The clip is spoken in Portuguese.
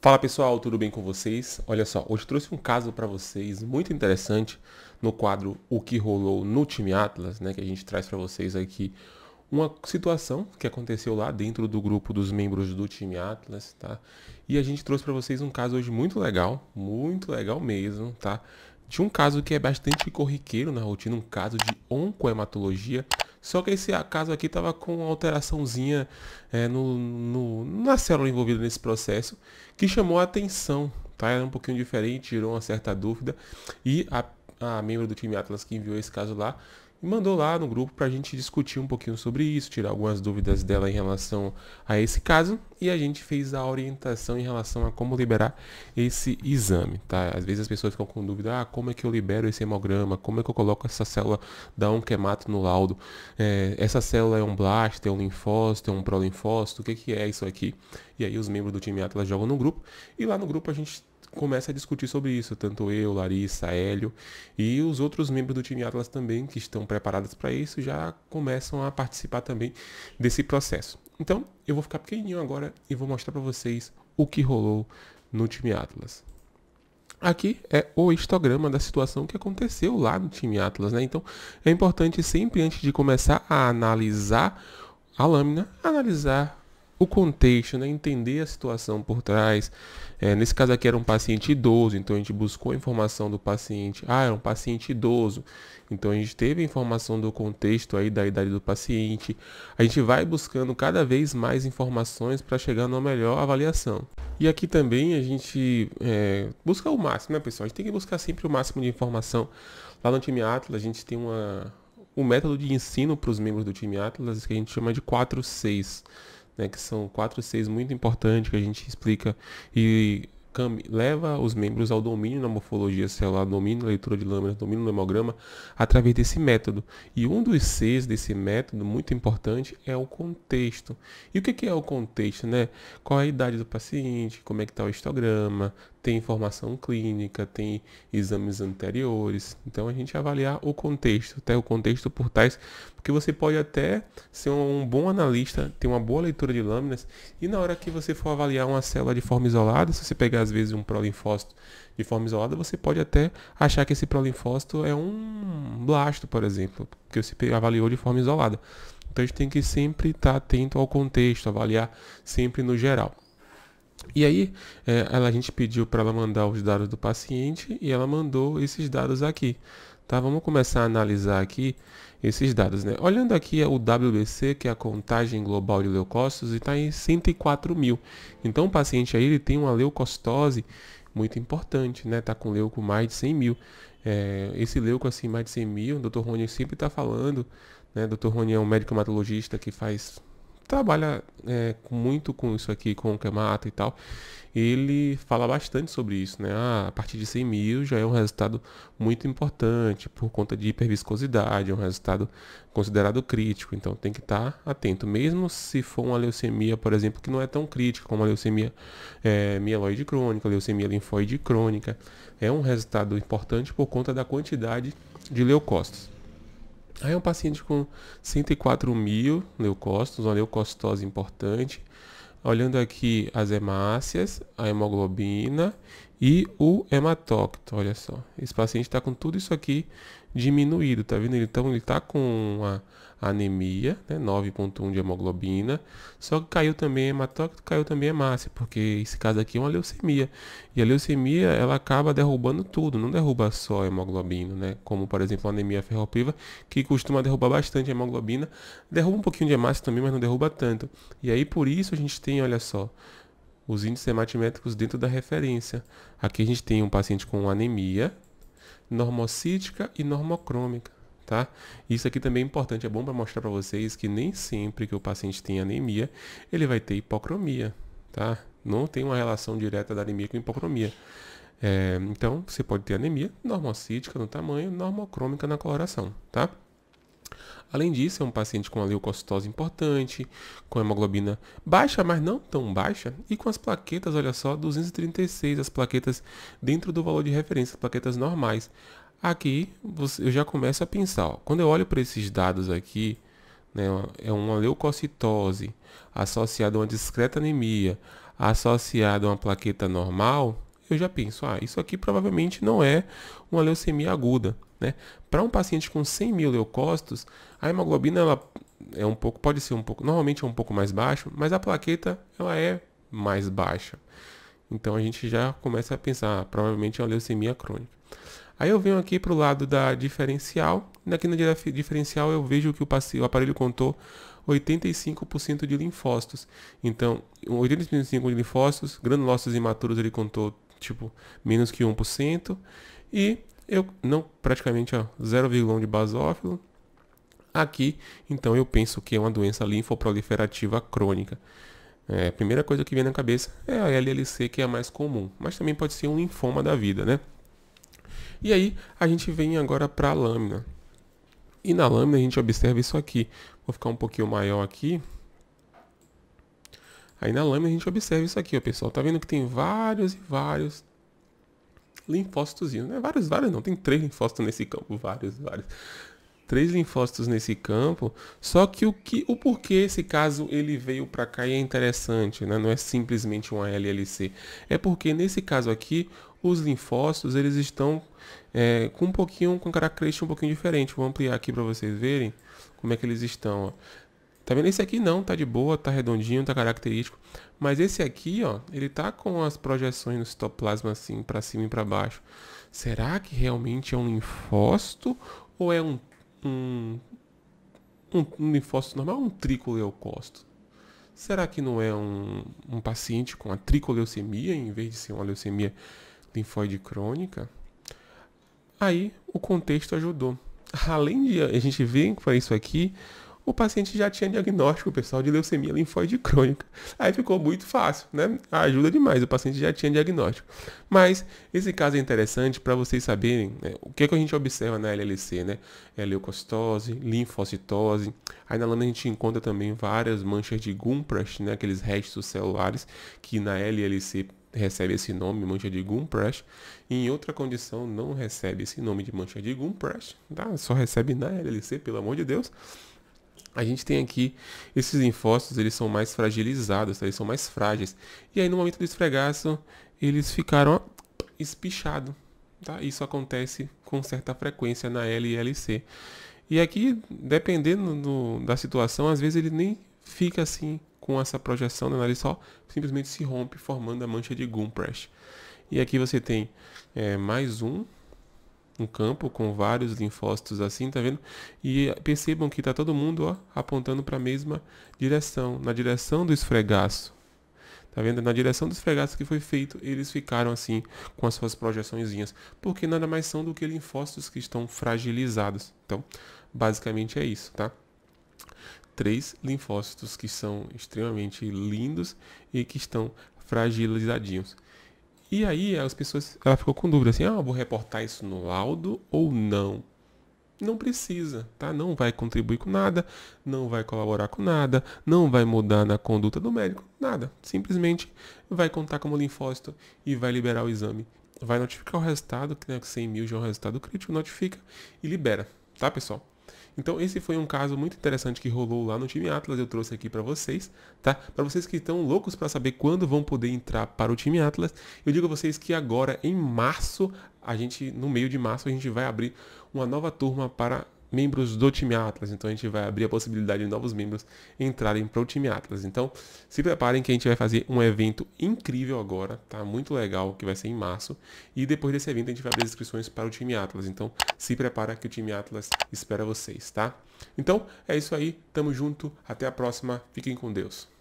Fala pessoal, tudo bem com vocês? Olha só, hoje trouxe um caso para vocês muito interessante no quadro O que rolou no time Atlas, né, que a gente traz para vocês aqui uma situação que aconteceu lá dentro do grupo dos membros do time Atlas, tá? E a gente trouxe para vocês um caso hoje muito legal, muito legal mesmo, tá? De um caso que é bastante corriqueiro na rotina, um caso de oncohematologia, só que esse caso aqui estava com uma alteraçãozinha é, no, no, na célula envolvida nesse processo que chamou a atenção. Tá? Era um pouquinho diferente, gerou uma certa dúvida. E a, a membro do time Atlas que enviou esse caso lá e mandou lá no grupo para a gente discutir um pouquinho sobre isso, tirar algumas dúvidas dela em relação a esse caso e a gente fez a orientação em relação a como liberar esse exame, tá? Às vezes as pessoas ficam com dúvida, ah, como é que eu libero esse hemograma? Como é que eu coloco essa célula da onquemato no laudo? É, essa célula é um blast, é um linfócito, é um prolinfócito? O que, que é isso aqui? E aí os membros do time Atlas jogam no grupo e lá no grupo a gente começa a discutir sobre isso, tanto eu, Larissa, Hélio e os outros membros do time Atlas também que estão preparados para isso já começam a participar também desse processo. Então, eu vou ficar pequenininho agora e vou mostrar para vocês o que rolou no time Atlas. Aqui é o histograma da situação que aconteceu lá no time Atlas, né? Então, é importante sempre antes de começar a analisar a lâmina, analisar o contexto, né? entender a situação por trás. É, nesse caso aqui era um paciente idoso, então a gente buscou a informação do paciente. Ah, era um paciente idoso. Então a gente teve a informação do contexto aí da idade do paciente. A gente vai buscando cada vez mais informações para chegar numa melhor avaliação. E aqui também a gente é, busca o máximo, né pessoal? A gente tem que buscar sempre o máximo de informação. Lá no time Atlas a gente tem uma, um método de ensino para os membros do time Atlas que a gente chama de 4-6 né, que são quatro seis muito importantes que a gente explica e leva os membros ao domínio na morfologia celular, domínio na leitura de lâminas, domínio no hemograma, através desse método. E um dos seis desse método, muito importante, é o contexto. E o que é o contexto? Né? Qual é a idade do paciente, como é que está o histograma, tem informação clínica, tem exames anteriores. Então a gente avaliar o contexto, até o contexto por trás, porque você pode até ser um bom analista, ter uma boa leitura de lâminas e na hora que você for avaliar uma célula de forma isolada, se você pegar às vezes um prolinfócito de forma isolada, você pode até achar que esse prolinfócito é um blasto, por exemplo, porque você avaliou de forma isolada. Então a gente tem que sempre estar atento ao contexto, avaliar sempre no geral. E aí, é, ela, a gente pediu para ela mandar os dados do paciente e ela mandou esses dados aqui. Tá? Vamos começar a analisar aqui esses dados. Né? Olhando aqui o WBC, que é a contagem global de leucócitos, está em 104 mil. Então, o paciente aí ele tem uma leucostose muito importante, né? Tá com leuco mais de 100 mil. É, esse leuco assim mais de 100 mil, o Dr. Rony sempre está falando, né? Dr. Rony é um médico hematologista que faz trabalha é, muito com isso aqui, com o Kamata e tal, ele fala bastante sobre isso, né? Ah, a partir de 100 mil já é um resultado muito importante por conta de hiperviscosidade, é um resultado considerado crítico, então tem que estar tá atento, mesmo se for uma leucemia, por exemplo, que não é tão crítica como a leucemia é, mieloide crônica, leucemia linfóide crônica, é um resultado importante por conta da quantidade de leucócitos. Aí é um paciente com 104 mil leucócitos, uma leucocitose importante. Olhando aqui as hemácias, a hemoglobina e o hematócito. olha só. Esse paciente está com tudo isso aqui diminuído, tá vendo? Então ele tá com uma anemia, né? 9.1 de hemoglobina, só que caiu também hematócrito, é caiu também hemácia, é porque esse caso aqui é uma leucemia. E a leucemia, ela acaba derrubando tudo, não derruba só a hemoglobina, né? Como, por exemplo, a anemia ferropiva, que costuma derrubar bastante a hemoglobina, derruba um pouquinho de hemácia também, mas não derruba tanto. E aí, por isso, a gente tem, olha só, os índices hematimétricos dentro da referência. Aqui a gente tem um paciente com anemia, normocítica e normocrômica. Tá? Isso aqui também é importante, é bom para mostrar para vocês que nem sempre que o paciente tem anemia, ele vai ter hipocromia, tá? Não tem uma relação direta da anemia com hipocromia. É, então, você pode ter anemia normocítica no tamanho, normocrômica na coloração, tá? Além disso, é um paciente com a leucocitose importante, com hemoglobina baixa, mas não tão baixa, e com as plaquetas, olha só, 236, as plaquetas dentro do valor de referência, plaquetas normais. Aqui eu já começo a pensar, ó, quando eu olho para esses dados aqui, né, é uma leucocitose associada a uma discreta anemia, associada a uma plaqueta normal, eu já penso, ah, isso aqui provavelmente não é uma leucemia aguda. Né? Para um paciente com 100 mil leucócitos, a hemoglobina ela é um pouco, pode ser um pouco, normalmente é um pouco mais baixo, mas a plaqueta ela é mais baixa. Então a gente já começa a pensar, ah, provavelmente é uma leucemia crônica. Aí eu venho aqui para o lado da diferencial, e aqui na diferencial eu vejo que o, aparelho contou 85% de linfócitos. Então, 85% de linfócitos, granulócitos imaturos ele contou tipo menos que 1%, e eu não praticamente 0,1 de basófilo. Aqui, então, eu penso que é uma doença linfoproliferativa crônica. É, a primeira coisa que vem na cabeça é a LLC, que é a mais comum, mas também pode ser um linfoma da vida, né? E aí, a gente vem agora para a lâmina. E na lâmina a gente observa isso aqui. Vou ficar um pouquinho maior aqui. Aí na lâmina a gente observa isso aqui, ó, pessoal. Tá vendo que tem vários e vários não né? Vários, vários não, tem três linfócitos nesse campo, vários, vários. Três linfócitos nesse campo, só que o, que, o porquê esse caso ele veio para cá e é interessante, né? não é simplesmente uma LLC. É porque nesse caso aqui, os linfócitos eles estão é, com um pouquinho, com característica um pouquinho diferente. Vou ampliar aqui para vocês verem como é que eles estão. Ó. Tá vendo? Esse aqui não, tá de boa, tá redondinho, tá característico. Mas esse aqui, ó, ele tá com as projeções no citoplasma assim, para cima e para baixo. Será que realmente é um linfócito ou é um, um, um, um linfócito normal um tricoleucócito? Será que não é um, um paciente com a tricoleucemia em vez de ser uma leucemia linfóide crônica? Aí o contexto ajudou. Além de a gente ver foi isso aqui, o paciente já tinha diagnóstico, pessoal, de leucemia linfóide crônica. Aí ficou muito fácil, né? Ajuda demais, o paciente já tinha diagnóstico. Mas esse caso é interessante para vocês saberem né, o que, é que a gente observa na LLC, né? É leucostose, linfocitose. Aí na lana a gente encontra também várias manchas de Gumprash, né? Aqueles restos celulares que na LLC recebe esse nome, mancha de Gumprash, em outra condição não recebe esse nome de mancha de Gumprash, tá? Só recebe na LLC, pelo amor de Deus a gente tem aqui esses linfócitos, eles são mais fragilizados, tá? eles são mais frágeis. E aí no momento do esfregaço, eles ficaram espichados. Tá? Isso acontece com certa frequência na LLC. E aqui, dependendo do, da situação, às vezes ele nem fica assim com essa projeção, né? ele só simplesmente se rompe formando a mancha de Gumprash. E aqui você tem é, mais um um campo com vários linfócitos assim, tá vendo? E percebam que tá todo mundo ó, apontando para a mesma direção, na direção do esfregaço. Tá vendo? Na direção do esfregaço que foi feito, eles ficaram assim com as suas projeçõezinhas, porque nada mais são do que linfócitos que estão fragilizados. Então, basicamente é isso, tá? Três linfócitos que são extremamente lindos e que estão fragilizadinhos. E aí as pessoas, ela ficou com dúvida assim, ah, vou reportar isso no laudo ou não? Não precisa, tá? Não vai contribuir com nada, não vai colaborar com nada, não vai mudar na conduta do médico, nada. Simplesmente vai contar como linfócito e vai liberar o exame. Vai notificar o resultado, que né, 100 mil já é um resultado crítico, notifica e libera, tá, pessoal? Então esse foi um caso muito interessante que rolou lá no time Atlas, eu trouxe aqui para vocês, tá? Para vocês que estão loucos para saber quando vão poder entrar para o time Atlas, eu digo a vocês que agora em março, a gente no meio de março a gente vai abrir uma nova turma para membros do time Atlas. Então a gente vai abrir a possibilidade de novos membros entrarem para o time Atlas. Então se preparem que a gente vai fazer um evento incrível agora, tá? Muito legal, que vai ser em março. E depois desse evento a gente vai abrir as inscrições para o time Atlas. Então se prepara que o time Atlas espera vocês, tá? Então é isso aí, tamo junto, até a próxima, fiquem com Deus.